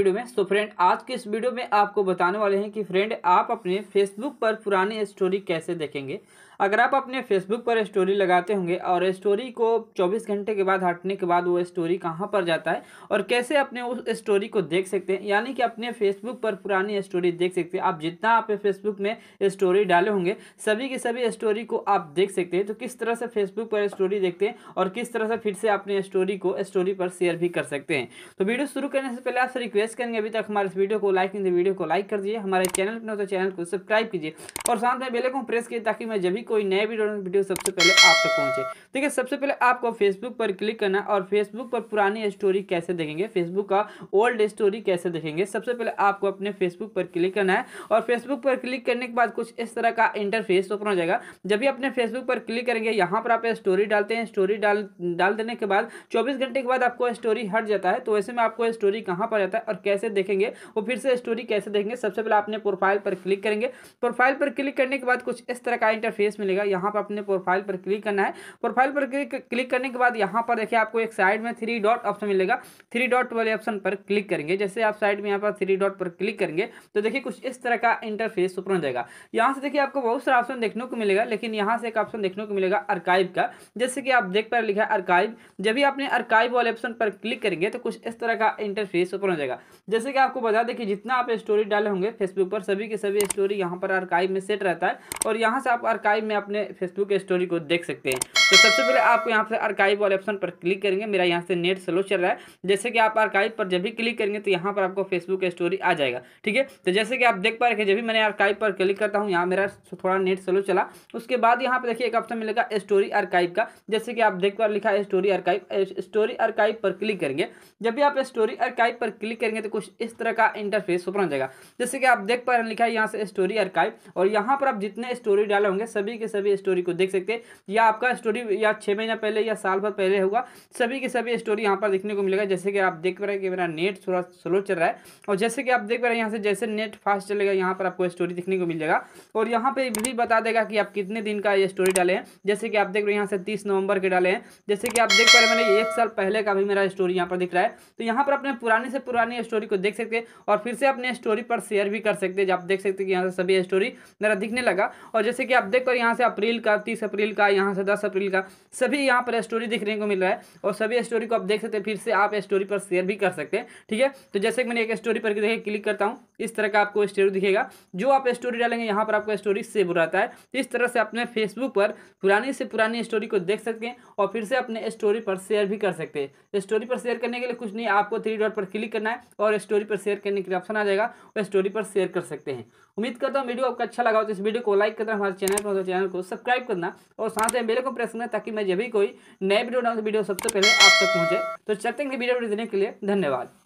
video में तो friend आज के इस वीडियो में आपको बताने वाले हैं कि फ्रेंड आप अपने फेसबुक पर पुरानी स्टोरी कैसे देखेंगे अगर आप अपने फेसबुक पर स्टोरी लगाते होंगे और स्टोरी को 24 घंटे के बाद हटने के बाद वो स्टोरी कहाँ पर जाता है और कैसे अपने उस स्टोरी को देख सकते हैं यानी कि अपने फेसबुक पर पुरानी स्टोरी देख सकते हैं आप जितना आप फेसबुक में स्टोरी डाले होंगे सभी की सभी स्टोरी को आप देख सकते हैं तो किस तरह से फेसबुक पर स्टोरी देखते हैं और किस तरह से फिर से अपने स्टोरी को स्टोरी पर शेयर भी कर सकते हैं तो वीडियो शुरू करने से पहले आपसे रिक्वेस्ट प्रेस करेंगे अभी तक हमारे इस वीडियो को लाइक नहीं वीडियो को लाइक कर दीजिए हमारे चैनल पर तो चैनल को सब्सक्राइब कीजिए और साथ में बेले को प्रेस कीजिए ताकि मैं जब भी कोई नए वीडियो वीडियो सबसे पहले आप तक पहुँचे ठीक है सबसे पहले आपको फेसबुक पर क्लिक करना और फेसबुक पर पुरानी स्टोरी कैसे देखेंगे फेसबुक का ओल्ड स्टोरी कैसे देखेंगे सबसे पहले आपको अपने फेसबुक पर क्लिक करना है और फेसबुक पर क्लिक करने के बाद कुछ इस तरह का इंटरफेस ओपन हो जाएगा जब भी अपने फेसबुक पर क्लिक करेंगे यहाँ पर आप स्टोरी डालते हैं स्टोरी डाल डाल देने के बाद चौबीस घंटे के बाद आपको स्टोरी हट जाता है तो वैसे में आपको स्टोरी कहाँ पर जाता है और कैसे देखेंगे वो फिर से स्टोरी कैसे देखेंगे सबसे पहले आपने प्रोफाइल पर क्लिक करेंगे प्रोफाइल पर क्लिक करने के बाद कुछ इस तरह का इंटरफेस मिलेगा यहाँ पर अपने प्रोफाइल पर क्लिक करना है प्रोफाइल पर क्लिक करने के बाद यहाँ पर देखिए आपको एक साइड में थ्री डॉट ऑप्शन मिलेगा थ्री डॉट वाले ऑप्शन पर क्लिक करेंगे जैसे आप साइड में यहाँ पर थ्री डॉट पर क्लिक करेंगे तो देखिए कुछ इस तरह का इंटरफेस ओपन हो जाएगा यहाँ से देखिए आपको बहुत सारा ऑप्शन देखने को मिलेगा लेकिन यहाँ से एक ऑप्शन देखने को मिलेगा अर्काइव का जैसे कि आप देख पा लिखा है अर्काइव जब भी आपने अर्काइव वाले ऑप्शन पर क्लिक करेंगे तो कुछ इस तरह का इंटरफेस ओपन हो जाएगा जैसे कि आपको बता दें कि जितना आप स्टोरी डाले होंगे फेसबुक पर सभी के सभी स्टोरी यहाँ पर आर्काइव में सेट रहता है और यहाँ से आप आर्काइव में अपने फेसबुक स्टोरी को देख सकते हैं तो सबसे पहले आप यहाँ से आर्काइव वाले ऑप्शन पर क्लिक करेंगे मेरा यहाँ से नेट स्लो चल रहा है जैसे कि आप आर्काइव पर जब भी क्लिक करेंगे तो यहाँ पर आपको फेसबुक स्टोरी आ जाएगा ठीक है तो जैसे कि आप देख पा रहे जब भी मैंने आर्काइव पर क्लिक करता हूँ यहाँ मेरा थोड़ा नेट स्लो चला उसके बाद यहाँ पर देखिए एक ऑप्शन मिलेगा स्टोरी आर्काइव का जैसे कि आप देख पा लिखा है स्टोरी आर्काइव स्टोरी आर्काइव पर क्लिक करेंगे जब भी आप स्टोरी आर्काइव पर क्लिक करेंगे करेंगे तो कुछ इस तरह का इंटरफेस ओपन हो जाएगा जैसे कि आप देख पा रहे हैं लिखा है यहाँ से स्टोरी अर्काइव और यहाँ पर आप जितने स्टोरी डाले होंगे सभी के सभी स्टोरी को देख सकते हैं या आपका स्टोरी या छः महीना पहले या साल भर पहले होगा सभी के सभी स्टोरी यहाँ पर देखने को मिलेगा जैसे कि आप देख पा रहे हैं कि मेरा नेट थोड़ा स्लो चल रहा है और जैसे कि आप देख पा रहे हैं यहाँ से जैसे नेट फास्ट चलेगा यहाँ पर आपको स्टोरी देखने को मिल जाएगा और यहाँ पर भी बता देगा कि आप कितने दिन का ये स्टोरी डाले हैं जैसे कि आप देख रहे हैं यहाँ से तीस नवंबर के डाले हैं जैसे कि आप देख पा रहे हैं मैंने एक साल पहले का भी मेरा स्टोरी यहाँ पर दिख रहा है तो यहाँ पर अपने पुराने से पुरानी स्टोरी को देख सकते हैं और फिर से अपने स्टोरी पर शेयर भी कर सकते हैं आप देख सकते हैं कि यहाँ से सभी स्टोरी मेरा दिखने लगा और जैसे कि आप देख कर यहाँ से अप्रैल का तीस अप्रैल का यहाँ से दस अप्रैल का सभी यहाँ पर स्टोरी देखने को मिल रहा है और सभी स्टोरी को आप देख सकते हैं फिर से आप स्टोरी पर शेयर भी कर सकते हैं ठीक है तो जैसे कि मैंने एक स्टोरी पर देखिए क्लिक करता हूँ इस तरह का आपको स्टोरी दिखेगा जो आप स्टोरी डालेंगे यहाँ पर आपका स्टोरी सेव हो रहा है तो इस तरह से अपने फेसबुक पर पुरानी से पुरानी स्टोरी को देख सकते हैं और फिर से अपने स्टोरी पर शेयर भी कर सकते हैं स्टोरी पर शेयर करने के लिए कुछ नहीं आपको थ्री डॉट पर क्लिक करना है और स्टोरी पर शेयर करने के लिए ऑप्शन आ जाएगा और स्टोरी पर शेयर कर सकते हैं उम्मीद करता हूँ वीडियो आपको अच्छा लगा हो तो इस वीडियो को लाइक करना हमारे चैनल पर चैनल तो को सब्सक्राइब करना और साथ में बेल को प्रेस करना ताकि मैं जब भी कोई नए वीडियो डालूँ वीडियो सबसे पहले आप तक पहुँचे तो चलते हैं वीडियो देने के लिए धन्यवाद